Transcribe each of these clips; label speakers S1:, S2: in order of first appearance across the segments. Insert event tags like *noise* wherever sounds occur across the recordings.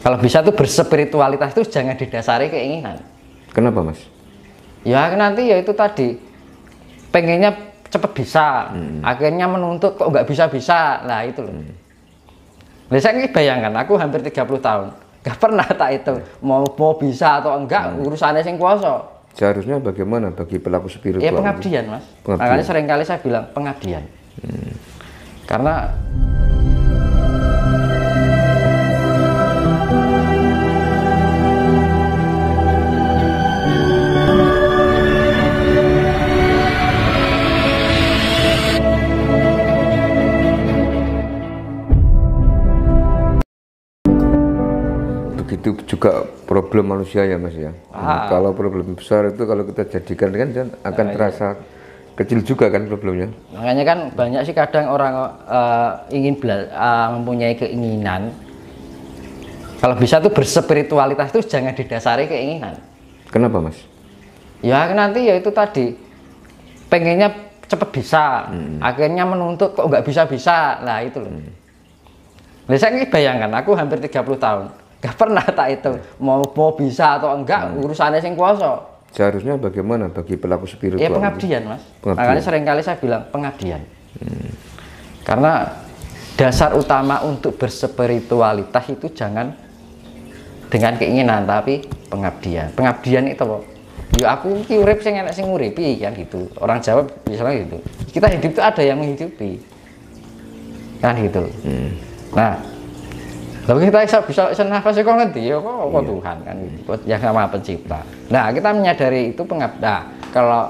S1: Kalau bisa tuh berspiritualitas itu jangan didasari keinginan. Kenapa mas? Ya nanti ya itu tadi pengennya cepet bisa, hmm. akhirnya menuntut kok nggak bisa bisa, lah itu loh. Hmm. Nah, saya bayangkan, aku hampir 30 tahun, nggak pernah tak itu mau mau bisa atau enggak hmm. urusannya sing kuasa.
S2: Seharusnya bagaimana bagi pelaku spiritual? Ya pengabdian mas.
S1: Pengabdian. Makanya seringkali saya bilang pengabdian. Hmm. Karena
S2: problem manusia ya mas ya. Ah. Hmm, kalau problem besar itu kalau kita jadikan kan akan ah, iya. terasa iya. kecil juga kan problemnya.
S1: Makanya kan banyak sih kadang orang uh, ingin bela uh, mempunyai keinginan. Kalau bisa tuh berspiritualitas itu jangan didasari keinginan. Kenapa mas? Ya nanti ya itu tadi pengennya cepet bisa, hmm. akhirnya menuntut kok nggak bisa bisa, lah itu loh. Hmm. Nah, saya bayangkan, aku hampir 30 tahun Gak pernah tak itu. Mau mau bisa atau enggak hmm. urusannya sing kuasa. Seharusnya bagaimana
S2: bagi pelaku spiritual? Ya pengabdian, Mas. Pengabdian. Makanya
S1: seringkali saya bilang pengabdian. Hmm. Karena dasar utama untuk berspiritualitas itu jangan dengan keinginan tapi pengabdian. Pengabdian itu loh Ya aku ini urip sing enak sing uripi kan gitu. Orang Jawa misalnya gitu. Kita hidup itu ada yang menghidupi. Kan gitu. Hmm. Nah, Lalu kita bisa bisa, nafas ya kok nanti ya kok, kok iya. Tuhan kan gitu. yang sama pencipta. Nah kita menyadari itu pengabda. Nah, kalau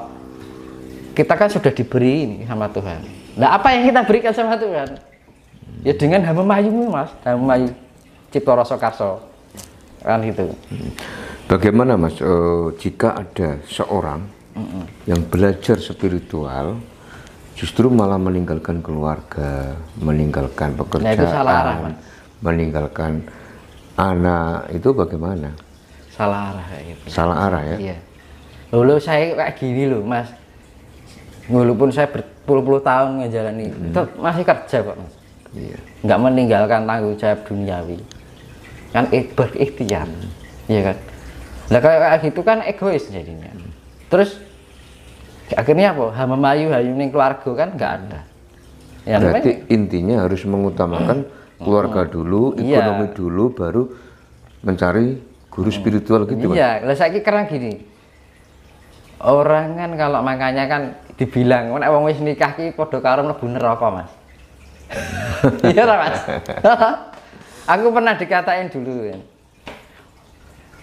S1: kita kan sudah diberi ini sama Tuhan. Nah apa yang kita berikan sama Tuhan? Ya dengan hamba mayu mas, hamba mayu cipto rasa karso kan itu
S2: Bagaimana mas uh, jika ada seorang mm -mm. yang belajar spiritual justru malah meninggalkan keluarga, meninggalkan pekerjaan. Nah, itu salah arah, meninggalkan anak itu bagaimana?
S1: Salah arah kayak Salah arah ya? Iya. Lalu saya kayak gini loh mas. Walaupun saya berpuluh-puluh tahun ngejalanin, hmm. itu masih kerja kok mas. Iya. Nggak meninggalkan tanggung jawab duniawi. Kan berikhtiar. Hmm. Iya kan? Nah kayak gitu kan egois jadinya. Hmm. Terus akhirnya apa? Hama mayu hayu keluarga kan nggak ada. Ya, Berarti
S2: intinya harus mengutamakan hmm *clears throat* keluarga dulu, iya. ekonomi yeah. dulu, baru mencari guru hmm. spiritual gitu. Iya,
S1: lah saya karena gini. Orang kan kalau makanya kan dibilang, mana wong wis nikah ki karung karo bener apa Mas. *laughs* iya lah, Mas. *laughs* Aku pernah dikatain dulu ya.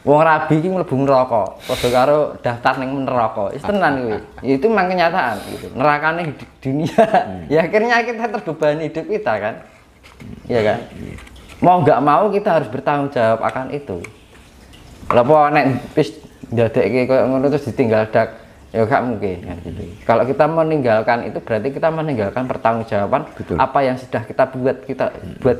S1: Wong rabi ki mlebu neraka, padha karo daftar ning neraka. Wis tenan kuwi. Ya itu memang kenyataan gitu. Nerakane di dunia. Hmm. ya akhirnya kita terbebani hidup kita kan. Iya kan? Mau nggak mau kita harus bertanggung jawab akan itu. Kalau po nek wis ndadekke koyo ngono terus ditinggal dak ya gak mungkin kan gitu. Kalau kita meninggalkan itu berarti kita meninggalkan pertanggungjawaban Betul. apa yang sudah kita buat kita hmm. buat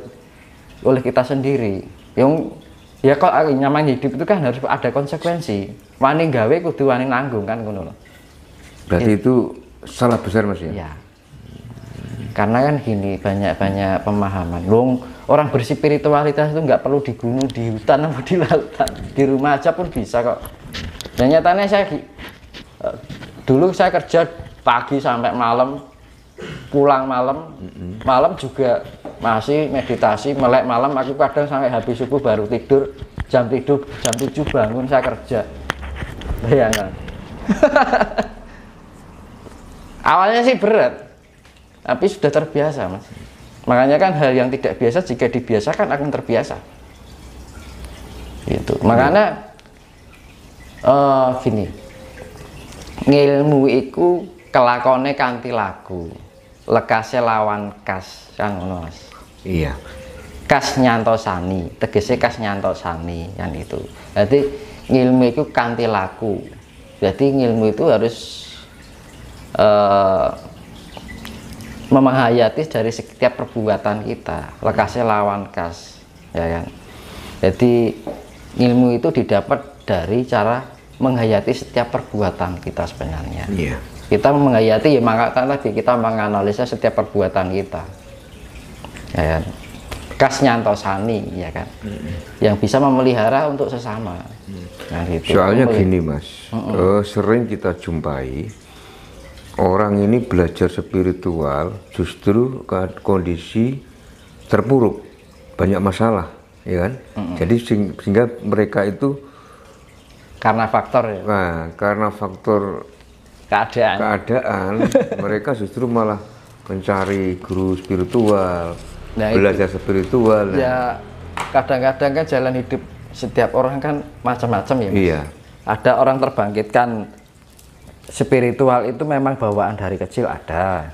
S1: oleh kita sendiri. Yang ya kok nyaman hidup itu kan harus ada konsekuensi. Wani gawe kudu wani nanggung kan ngono Berarti iya. itu, salah besar Mas ya. ya karena kan gini banyak-banyak pemahaman Wong orang berspiritualitas itu nggak perlu di gunung di hutan atau di lautan di rumah aja pun bisa kok dan nyatanya saya dulu saya kerja pagi sampai malam pulang malam malam juga masih meditasi melek malam aku kadang sampai habis subuh baru tidur jam tidur jam 7 bangun saya kerja bayangkan *laughs* awalnya sih berat tapi sudah terbiasa mas makanya kan hal yang tidak biasa jika dibiasakan akan terbiasa gitu iya. makanya uh, gini ngilmu iku kelakone kanti lagu lekasnya lawan kas kan mas iya kas nyantosani tegese kas nyantosani yang itu jadi ngilmu itu kanti laku jadi ngilmu itu harus uh, memahayati dari setiap perbuatan kita lekasnya lawan kas ya kan jadi ilmu itu didapat dari cara menghayati setiap perbuatan kita sebenarnya yeah. kita menghayati ya maka lagi kita menganalisa setiap perbuatan kita ya kan kas nyantosani ya kan mm -hmm. yang bisa memelihara untuk sesama mm. nah, gitu. soalnya gini mas mm -hmm. Uh, sering kita
S2: jumpai orang ini belajar spiritual justru kondisi terpuruk banyak masalah ya kan mm -hmm. jadi sehingga mereka itu karena faktor ya nah karena faktor keadaan keadaan *laughs* mereka justru malah mencari guru spiritual nah, belajar itu, spiritual nah. ya
S1: kadang-kadang kan jalan hidup setiap orang kan macam-macam ya mas? iya ada orang terbangkitkan spiritual itu memang bawaan dari kecil ada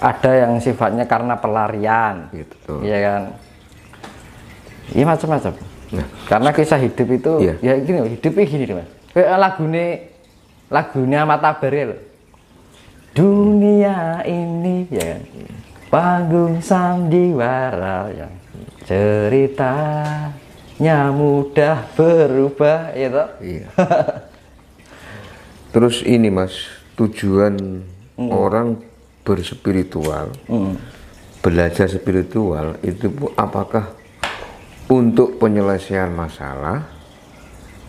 S1: ada yang sifatnya karena pelarian gitu ya kan iya macam-macam nah. karena kisah hidup itu iya. ya gini hidupnya gini mas kayak ini lagunya mata beril dunia ini ya kan? panggung sandiwara ya ceritanya mudah berubah ya iya. *laughs*
S2: terus ini mas tujuan hmm. orang berspiritual hmm. belajar spiritual itu apakah untuk penyelesaian masalah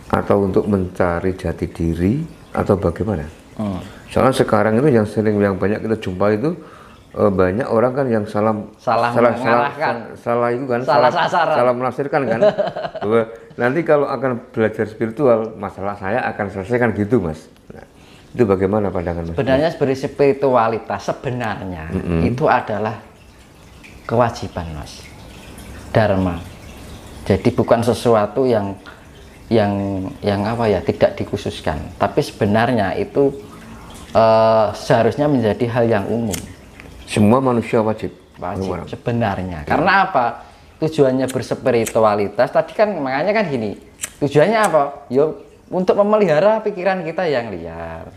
S2: atau untuk mencari jati diri atau bagaimana? Hmm. Soalnya sekarang itu yang sering yang banyak kita jumpa itu uh, banyak orang kan yang salah salah salah salah, salah itu kan salah salah, sasaran. salah menafsirkan kan *laughs* bahwa nanti kalau akan belajar spiritual masalah saya akan selesai kan gitu mas
S1: nah, itu bagaimana pandangan mas sebenarnya spiritualitas sebenarnya mm -hmm. itu adalah kewajiban mas dharma jadi bukan sesuatu yang yang yang apa ya tidak dikhususkan tapi sebenarnya itu uh, seharusnya menjadi hal yang umum semua manusia wajib. Wajib sebenarnya. Ya. Karena apa? Tujuannya berspiritualitas tadi kan makanya kan gini. Tujuannya apa? Yo ya, untuk memelihara pikiran kita yang liar.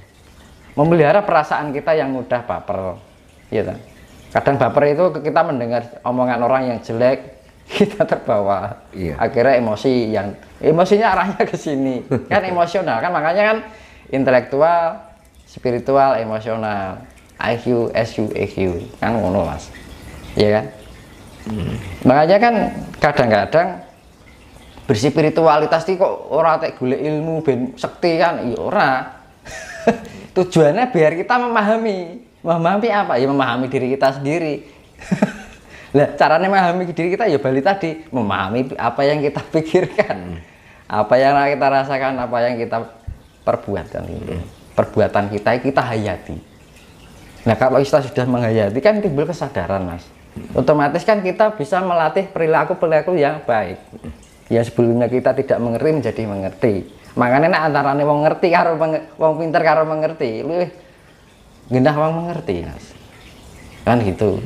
S1: Memelihara perasaan kita yang mudah baper. Iya kan? Kadang baper itu kita mendengar omongan orang yang jelek, *laughs* kita terbawa. Iya. Akhirnya emosi yang emosinya arahnya ke sini. *laughs* kan emosional kan makanya kan intelektual, spiritual, emosional IQ, SQ, EQ kan ngono mas ya kan hmm. makanya kan kadang-kadang berspiritualitas itu kok orang tak gule ilmu ben sekti kan iya ora *laughs* tujuannya biar kita memahami memahami apa ya memahami diri kita sendiri *laughs* lah caranya memahami diri kita ya balik tadi memahami apa yang kita *laughs* pikirkan apa yang kita rasakan apa yang kita perbuatan gitu. Hmm. perbuatan kita kita hayati Nah kalau kita sudah menghayati kan timbul kesadaran mas. Otomatis kan kita bisa melatih perilaku perilaku yang baik. Ya sebelumnya kita tidak mengerti menjadi mengerti. Makanya nah, antara nih mau ngerti karo wong pinter karo mengerti, lu gendah wong mengerti mas. Kan gitu.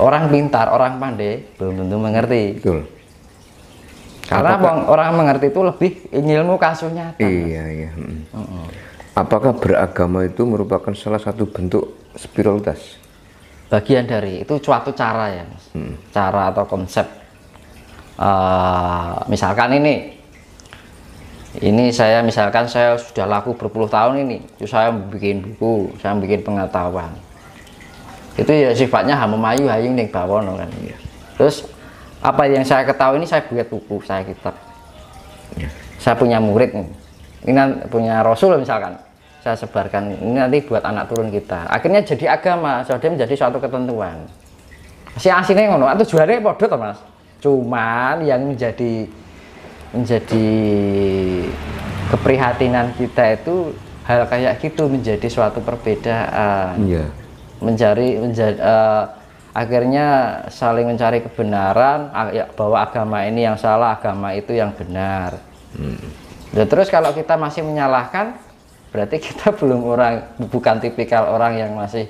S1: Orang pintar, orang pandai belum tentu mengerti. Betul.
S2: Karena Apakah...
S1: orang mengerti itu lebih ilmu kasusnya.
S2: Iya iya. Mm. Uh Apakah beragama itu merupakan salah satu bentuk spiritualitas?
S1: Bagian dari itu suatu cara ya, mas. Hmm. cara atau konsep. Uh, misalkan ini, ini saya misalkan saya sudah laku berpuluh tahun ini, saya bikin buku, saya bikin pengetahuan. Itu ya sifatnya mayu hayung nih bawono kan. Yeah. Terus apa yang saya ketahui ini saya buat buku, saya kitab. Yeah. Saya punya murid nih ini nanti punya Rasul misalkan saya sebarkan ini nanti buat anak turun kita akhirnya jadi agama jadi menjadi suatu ketentuan si asinnya ngono atau ah, juara podo toh mas cuman yang menjadi menjadi keprihatinan kita itu hal kayak gitu menjadi suatu perbedaan iya. mencari menjadi uh, eh, akhirnya saling mencari kebenaran ah, ya, bahwa agama ini yang salah agama itu yang benar hmm. Ya, terus kalau kita masih menyalahkan, berarti kita *laughs* belum orang bukan tipikal orang yang masih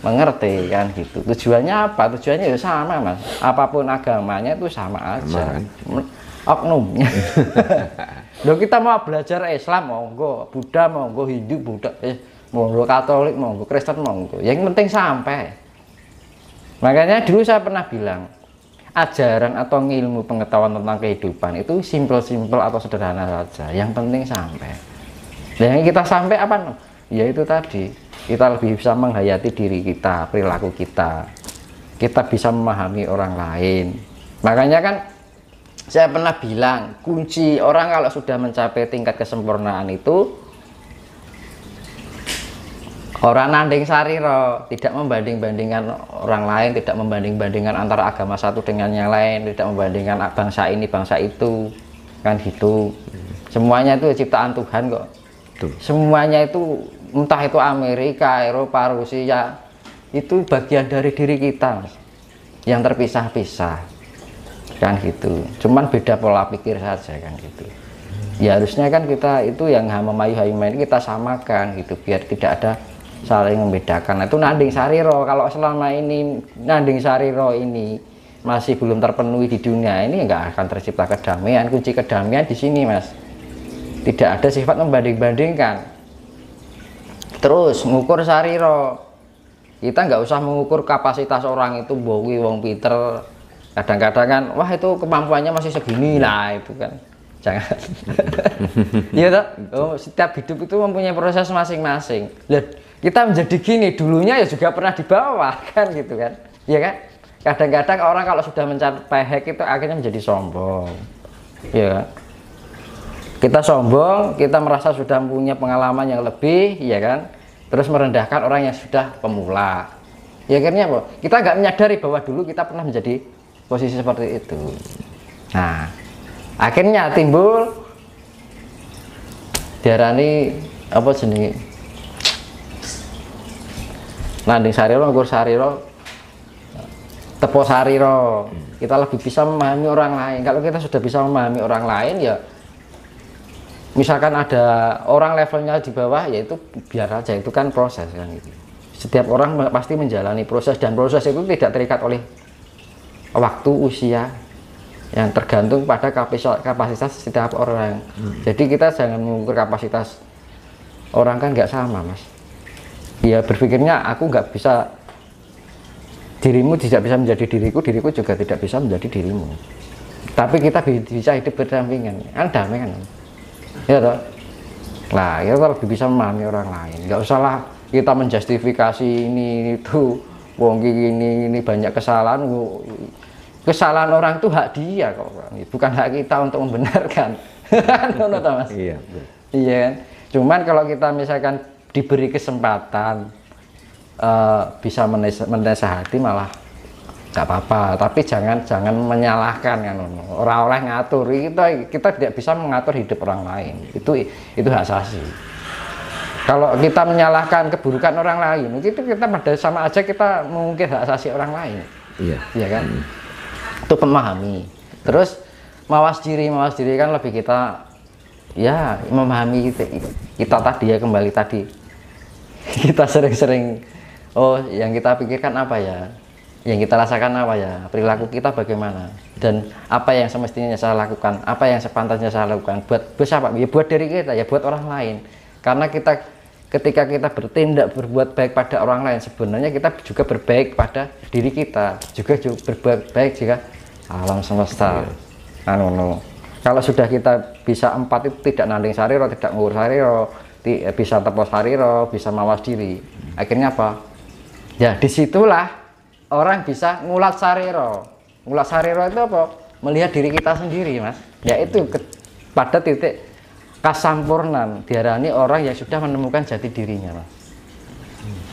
S1: mengerti kan gitu. Tujuannya apa? Tujuannya ya sama mas. Apapun agamanya itu sama aja. Sama. Oknumnya. *laughs* Loh kita mau belajar Islam monggo, Buddha monggo, Hindu Buddha, eh, monggo Katolik monggo, Kristen monggo. Yang penting sampai. Makanya dulu saya pernah bilang, ajaran atau ilmu pengetahuan tentang kehidupan itu simpel-simpel atau sederhana saja yang penting sampai dan nah, yang kita sampai apa ya itu tadi kita lebih bisa menghayati diri kita perilaku kita kita bisa memahami orang lain makanya kan saya pernah bilang kunci orang kalau sudah mencapai tingkat kesempurnaan itu Orang nanding sariro, tidak membanding-bandingkan orang lain, tidak membanding-bandingkan antara agama satu dengan yang lain, tidak membandingkan ah, bangsa ini, bangsa itu, kan gitu. Semuanya itu ciptaan Tuhan kok. Tuh. Semuanya itu entah itu Amerika, Eropa, Rusia, itu bagian dari diri kita yang terpisah-pisah, kan gitu. Cuman beda pola pikir saja kan gitu ya harusnya kan kita itu yang hama mayu main kita samakan gitu biar tidak ada saling membedakan nah, itu nanding sariro kalau selama ini nanding sariro ini masih belum terpenuhi di dunia ini enggak akan tercipta kedamaian kunci kedamaian di sini mas tidak ada sifat membanding-bandingkan terus mengukur sariro kita nggak usah mengukur kapasitas orang itu bowi wong Peter kadang-kadang kan wah itu kemampuannya masih segini lah itu kan jangan *laughs* iya toh oh, setiap hidup itu mempunyai proses masing -masing kita menjadi gini dulunya ya juga pernah di bawah *laughs* kan gitu kan ya kan kadang-kadang orang kalau sudah mencapai hack itu akhirnya menjadi sombong ya kan? kita sombong kita merasa sudah punya pengalaman yang lebih ya kan terus merendahkan orang yang sudah pemula ya akhirnya apa kita nggak menyadari bahwa dulu kita pernah menjadi posisi seperti itu nah akhirnya timbul diarani apa sendiri? landing sariro nggur sariro tepo sariro hmm. kita lebih bisa memahami orang lain kalau kita sudah bisa memahami orang lain ya misalkan ada orang levelnya di bawah ya itu biar aja itu kan proses kan gitu setiap orang pasti menjalani proses dan proses itu tidak terikat oleh waktu usia yang tergantung pada kapasitas setiap orang hmm. jadi kita jangan mengukur kapasitas orang kan nggak sama mas ya berpikirnya aku nggak bisa dirimu tidak bisa menjadi diriku diriku juga tidak bisa menjadi dirimu tapi kita bisa hidup berdampingan kan damai kan ya toh lah kita ya lebih bisa memahami orang lain nggak usahlah kita menjustifikasi ini itu wong ini ini banyak kesalahan kesalahan orang itu hak dia kok bukan hak kita untuk membenarkan *laughs* kan? iya iya kan? cuman kalau kita misalkan diberi kesempatan uh, bisa menasehati malah nggak apa-apa tapi jangan jangan menyalahkan kan orang oleh ngatur kita kita tidak bisa mengatur hidup orang lain itu itu hak asasi kalau kita menyalahkan keburukan orang lain itu kita pada sama aja kita mungkin hak asasi orang lain iya iya kan hmm. itu pemahami terus mawas diri mawas diri kan lebih kita ya memahami kita, kita tadi ya kembali tadi *laughs* kita sering-sering oh yang kita pikirkan apa ya yang kita rasakan apa ya perilaku kita bagaimana dan apa yang semestinya saya lakukan apa yang sepantasnya saya lakukan buat buat siapa ya buat diri kita ya buat orang lain karena kita ketika kita bertindak berbuat baik pada orang lain sebenarnya kita juga berbaik pada diri kita juga, juga berbuat baik jika alam semesta iya. anu, anu kalau sudah kita bisa empat itu tidak nanding sariro tidak ngurus sariro Eh, bisa tepos hariro, bisa mawas diri. Akhirnya apa? Ya disitulah orang bisa ngulat sariro. Ngulat sariro itu apa? Melihat diri kita sendiri, mas. ya itu pada titik kasampurnan diarani orang yang sudah menemukan jati dirinya, mas.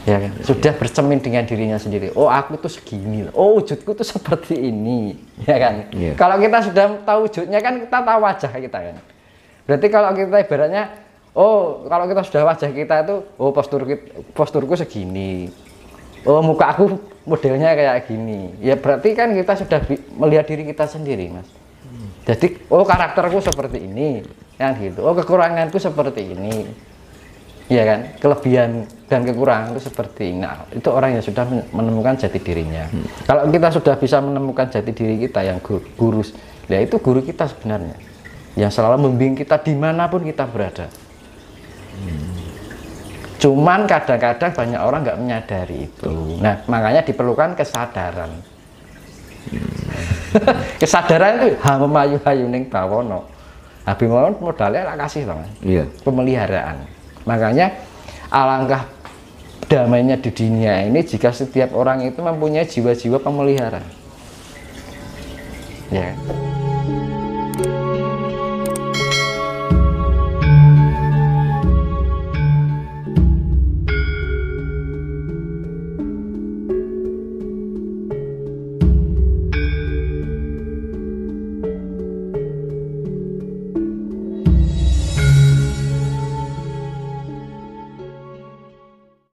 S1: Ya, kan? sudah bercemin dengan dirinya sendiri. Oh, aku tuh segini. Oh, wujudku tuh seperti ini, ya kan? Yeah. Kalau kita sudah tahu wujudnya kan kita tahu wajah kita kan. Berarti kalau kita ibaratnya oh kalau kita sudah wajah kita itu oh postur posturku segini oh muka aku modelnya kayak gini ya berarti kan kita sudah melihat diri kita sendiri mas jadi oh karakterku seperti ini yang gitu oh kekuranganku seperti ini ya kan kelebihan dan kekurangan itu seperti ini nah, itu orang yang sudah menemukan jati dirinya hmm. kalau kita sudah bisa menemukan jati diri kita yang guru, ya itu guru kita sebenarnya yang selalu membimbing kita dimanapun kita berada Cuman kadang-kadang banyak orang nggak menyadari itu. Hmm. Nah, makanya diperlukan kesadaran. Hmm. *laughs* kesadaran itu ha memayu hayu ning bawono. Habib Maulana modalnya lah kasih banget. Iya. Pemeliharaan. Makanya alangkah damainya di dunia ini jika setiap orang itu mempunyai jiwa-jiwa pemeliharaan. Ya. Yeah.